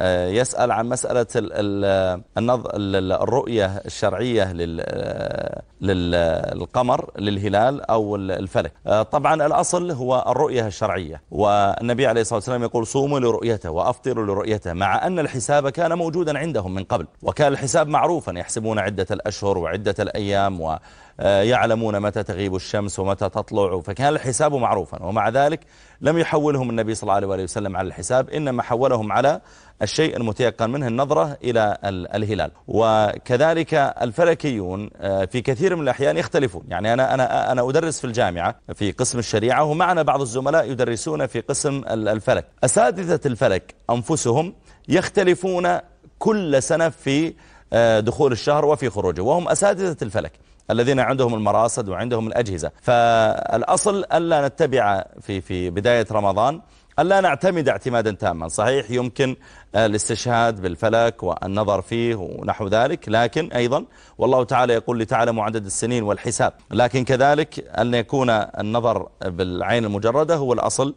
آه، يسأل عن مسألة الرؤية الشرعية للقمر آه، للهلال أو الفلك آه، طبعا الأصل هو الرؤية الشرعية والنبي عليه الصلاة والسلام يقول صوموا لرؤيته وأفطروا لرؤيته مع أن الحساب كان موجودا عندهم من قبل وكان الحساب معروفا يحسبون عدة الأشهر وعدة الأيام و يعلمون متى تغيب الشمس ومتى تطلع فكان الحساب معروفا ومع ذلك لم يحولهم النبي صلى الله عليه وسلم على الحساب إنما حولهم على الشيء المتيقن منه النظرة إلى الهلال وكذلك الفلكيون آه، في كثير من الأحيان يختلفون يعني أنا, أنا, أنا أدرس في الجامعة في قسم الشريعة ومعنا بعض الزملاء يدرسون في قسم الفلك أساتذة الفلك أنفسهم يختلفون كل سنة في آه، دخول الشهر وفي خروجه وهم أساتذة الفلك الذين عندهم المراصد وعندهم الأجهزة فالأصل ألا نتبع في في بداية رمضان ألا نعتمد اعتمادا تاما صحيح يمكن آه، الاستشهاد بالفلك والنظر فيه ونحو ذلك لكن أيضا والله تعالى يقول لتعلموا عدد السنين والحساب لكن كذلك أن يكون النظر بالعين المجردة هو الأصل